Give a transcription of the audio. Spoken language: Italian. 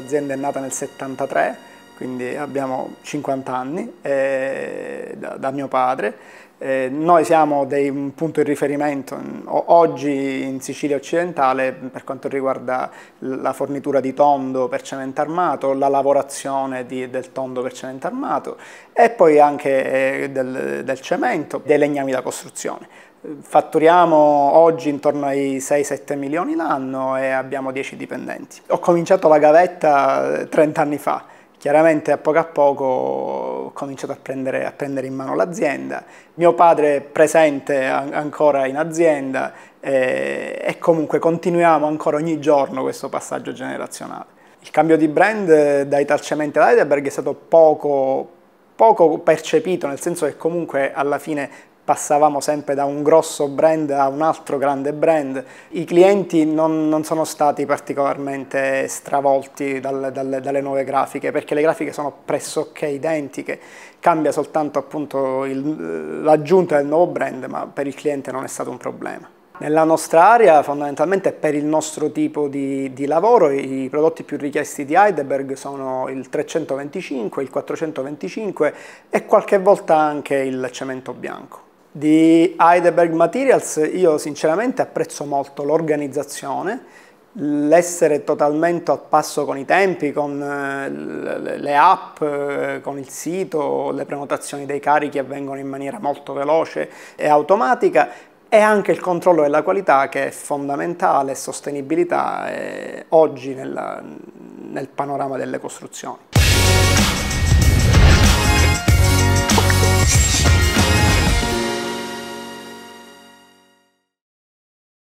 l'azienda è nata nel 73, quindi abbiamo 50 anni, eh, da, da, mio padre. Eh, noi siamo dei, un punto di riferimento mm, oggi in Sicilia occidentale per quanto riguarda la fornitura di tondo per cemento armato, la lavorazione di, del tondo per cemento armato e poi anche eh, del, del cemento, dei legnami da costruzione. Fatturiamo oggi intorno ai 6-7 milioni l'anno e abbiamo 10 dipendenti. Ho cominciato la gavetta 30 eh, anni fa, chiaramente a poco a poco ho cominciato a prendere, a prendere in mano l'azienda. Mio padre è presente an ancora in azienda e, eh, e comunque continuiamo ancora ogni giorno questo passaggio generazionale. Il cambio di brand eh, da Italcementi ad Heidelberg è stato poco, poco percepito, nel senso che comunque alla fine passavamo sempre da un grosso brand a un altro grande brand. I clienti non, non sono stati particolarmente stravolti dal, dal, dalle nuove grafiche perché le grafiche sono pressoché identiche, cambia soltanto appunto l'aggiunta del nuovo brand ma per il cliente non è stato un problema. Nella nostra area, fondamentalmente per il nostro tipo di, di, lavoro, i prodotti più richiesti di Heidelberg sono il 325, il 425 e qualche volta anche il cemento bianco. Di Heidelberg Materials io sinceramente apprezzo molto l'organizzazione, l'essere totalmente al passo con i tempi, con eh, le app, eh, con il sito, le prenotazioni dei carichi avvengono in maniera molto veloce e automatica e anche il controllo della qualità che è fondamentale sostenibilità eh, oggi nella, nel panorama delle costruzioni.